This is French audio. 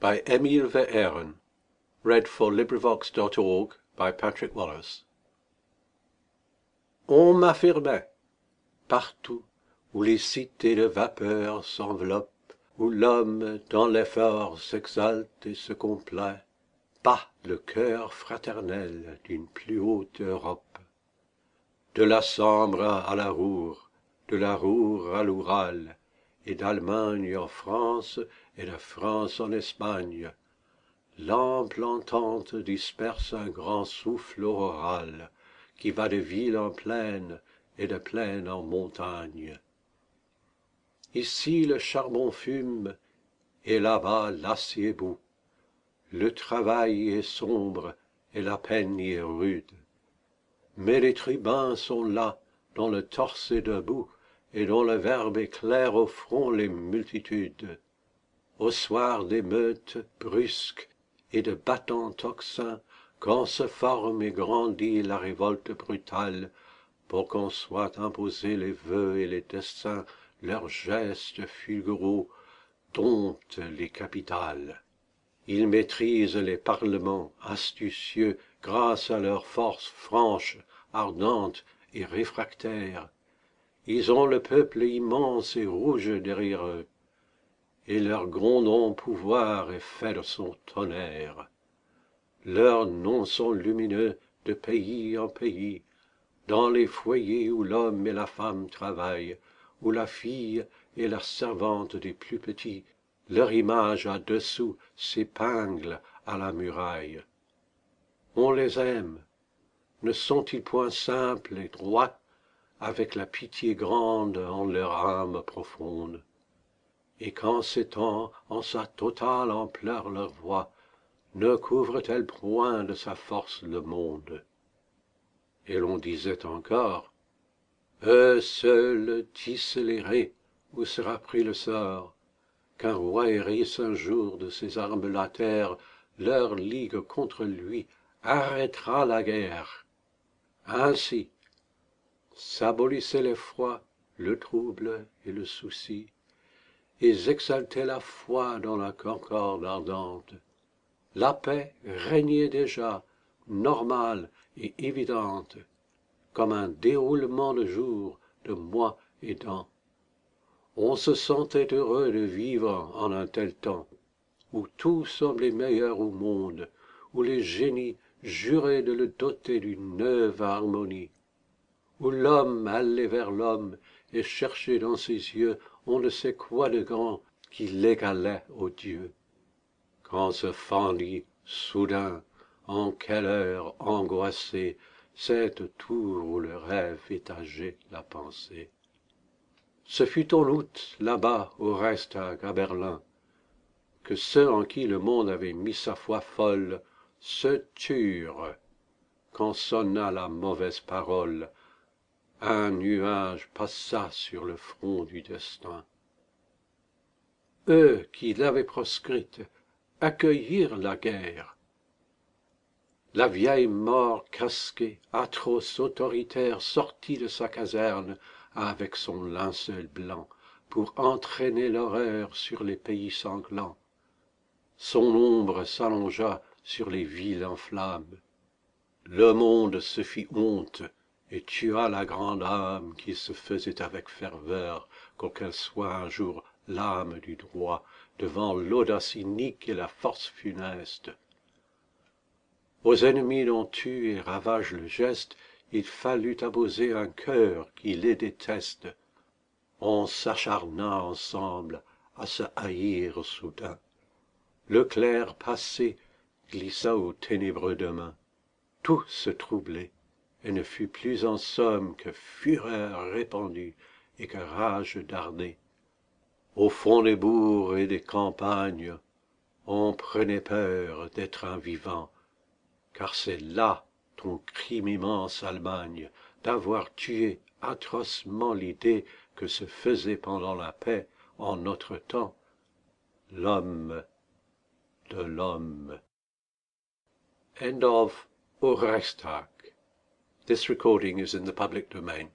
by emil on m'affirmait partout où les cités de vapeur s'enveloppent où l'homme dans l'effort s'exalte et se complaît bat le cœur fraternel d'une plus haute europe de la sambre à la Roure, de la Roure à l'oural et d'allemagne en france et de france en espagne l'ample entente disperse un grand souffle auroral qui va de ville en plaine et de plaine en montagne ici le charbon fume et là-bas l'acier bout le travail est sombre et la peine y est rude mais les tribuns sont là dont le torse debout et dont le verbe éclaire au front les multitudes au soir d'émeutes brusques et de battants toxins, quand se forme et grandit la révolte brutale pour qu'on soit imposés les vœux et les destins, leurs gestes fulguraux domptent les capitales ils maîtrisent les parlements astucieux grâce à leurs forces franche ardentes et réfractaires, ils ont le peuple immense et rouge derrière eux et leur nom pouvoir est fait de son tonnerre leurs noms sont lumineux de pays en pays dans les foyers où l'homme et la femme travaillent où la fille et la servante des plus petits leur image à dessous s'épingle à la muraille on les aime ne sont-ils point simples et droits avec la pitié grande en leur âme profonde et qu'en s'étend en sa totale ampleur leur voix ne couvre t elle point de sa force le monde et l'on disait encore eux seuls tissent les où sera pris le sort qu'un roi hérisse un jour de ses armes la terre leur ligue contre lui arrêtera la guerre ainsi s'abolissait l'effroi le trouble et le souci et exaltaient la foi dans la concorde ardente la paix régnait déjà normale et évidente comme un déroulement de jours de mois et d'ans on se sentait heureux de vivre en un tel temps où tout semblait meilleur au monde où les génies juraient de le doter d'une neuve harmonie où l'homme allait vers l'homme et cherchait dans ses yeux on ne sait quoi de grand qui l'égalait aux dieux quand se fendit soudain en quelle heure angoissée cette tour où le rêve étageait la pensée ce fut en août là-bas au reste, à berlin que ceux en qui le monde avait mis sa foi folle se turent quand sonna la mauvaise parole un nuage passa sur le front du destin eux qui l'avaient proscrite accueillirent la guerre la vieille mort casquée atroce autoritaire sortit de sa caserne avec son linceul blanc pour entraîner l'horreur sur les pays sanglants son ombre s'allongea sur les villes en flammes le monde se fit honte et tua la grande âme qui se faisait avec ferveur qu'aucun soit un jour l'âme du droit devant l'audace inique et la force funeste aux ennemis dont tue et ravage le geste il fallut aboser un cœur qui les déteste on s'acharna ensemble à se haïr soudain le clair passé glissa aux ténébreux demain Tout se troublait et ne fut plus en somme que fureur répandue et que rage dardée au fond des bourgs et des campagnes on prenait peur d'être un vivant car c'est là ton crime immense allemagne d'avoir tué atrocement l'idée que se faisait pendant la paix en notre temps l'homme de l'homme This recording is in the public domain.